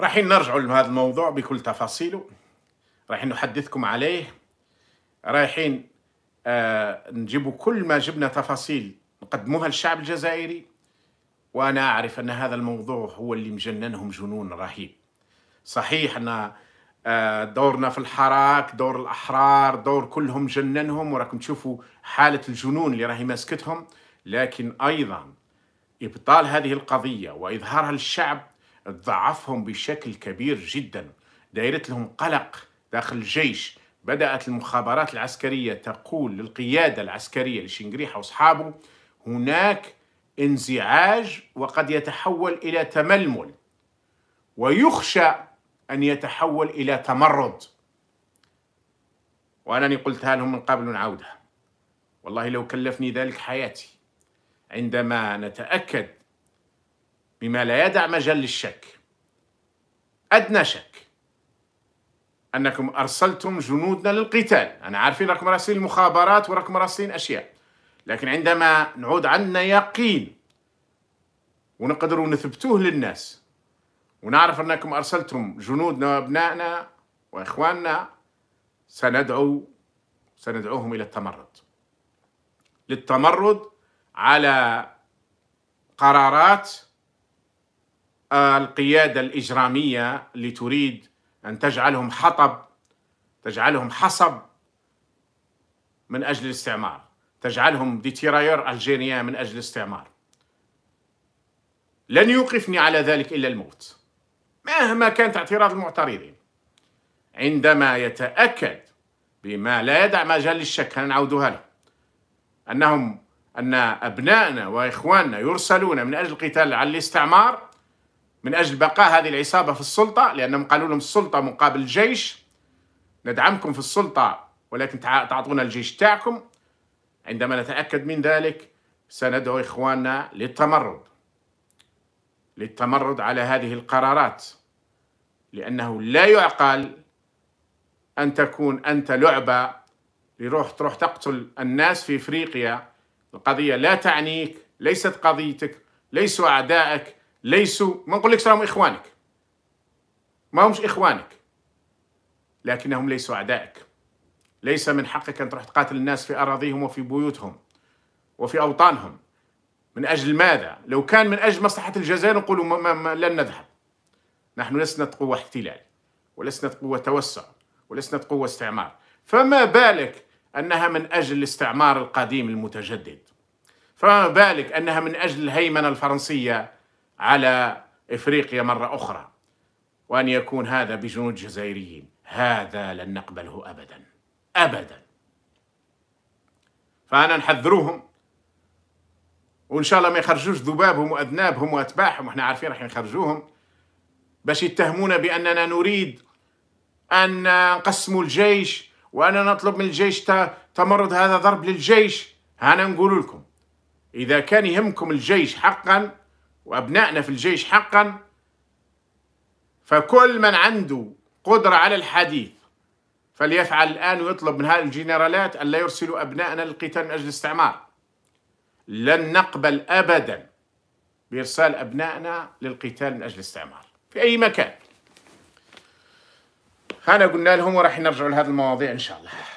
رايحين نرجعوا لهذا الموضوع بكل تفاصيله رايحين نحدثكم عليه رايحين آه نجيبوا كل ما جبنا تفاصيل نقدموها للشعب الجزائري وأنا أعرف أن هذا الموضوع هو اللي مجننهم جنون رهيب صحيح أن آه، دورنا في الحراك دور الأحرار دور كلهم جننهم وراكم تشوفوا حالة الجنون اللي راهي ماسكتهم لكن أيضا إبطال هذه القضية وإظهارها للشعب تضعفهم بشكل كبير جدا دايرت لهم قلق داخل الجيش بدأت المخابرات العسكرية تقول للقيادة العسكرية لشنقريحة وأصحابه هناك انزعاج وقد يتحول إلى تململ ويخشى أن يتحول إلى تمرد وأنني قلتها لهم من قبل نعودها والله لو كلفني ذلك حياتي عندما نتأكد بما لا يدع مجال للشك أدنى شك أنكم أرسلتم جنودنا للقتال أنا عارفين راكم راسلين المخابرات وراكم راسلين أشياء لكن عندما نعود عندنا يقين ونقدروا نثبتوه للناس ونعرف أنكم أرسلتم جنودنا وأبنائنا وإخواننا سندعو سندعوهم إلى التمرد للتمرد على قرارات القيادة الإجرامية اللي تريد أن تجعلهم حطب تجعلهم حصب من أجل الاستعمار تجعلهم ديتيرايور ألجيريا من أجل الاستعمار لن يوقفني على ذلك إلا الموت مهما كانت اعتراض المعترضين عندما يتأكد بما لا يدع مجال للشك نعودها له أنهم أن أبنائنا وإخواننا يرسلون من أجل القتال على الاستعمار من أجل بقاء هذه العصابة في السلطة لأنهم قالوا لهم السلطة مقابل الجيش ندعمكم في السلطة ولكن تعطونا الجيش تاعكم عندما نتأكد من ذلك سندعو إخواننا للتمرد للتمرد على هذه القرارات لأنه لا يعقل أن تكون أنت لعبة لروح تروح تقتل الناس في إفريقيا القضية لا تعنيك ليست قضيتك ليسوا أعدائك ليسوا ما نقول لك راهم اخوانك ما همش اخوانك لكنهم ليسوا اعدائك ليس من حقك ان تروح تقاتل الناس في اراضيهم وفي بيوتهم وفي اوطانهم من اجل ماذا؟ لو كان من اجل مصلحه الجزائر نقولوا ما ما لن نذهب نحن لسنا قوه احتلال ولسنا قوه توسع ولسنا قوه استعمار فما بالك انها من اجل الاستعمار القديم المتجدد فما بالك انها من اجل الهيمنه الفرنسيه على افريقيا مره اخرى وان يكون هذا بجنود جزائريين هذا لن نقبله ابدا ابدا فانا نحذروهم وان شاء الله ما يخرجوش ذبابهم واذنابهم واتباعهم واحنا عارفين راح يخرجوهم باش يتهمونا باننا نريد ان نقسموا الجيش وانا نطلب من الجيش تمرد هذا ضرب للجيش انا نقول لكم اذا كان يهمكم الجيش حقا وأبنائنا في الجيش حقا فكل من عنده قدرة على الحديث فليفعل الآن ويطلب من هذه الجنرالات أن لا يرسلوا أبنائنا للقتال من أجل الاستعمار لن نقبل أبدا بإرسال أبنائنا للقتال من أجل الاستعمار في أي مكان هنا قلنا لهم وراح نرجع لهذه المواضيع إن شاء الله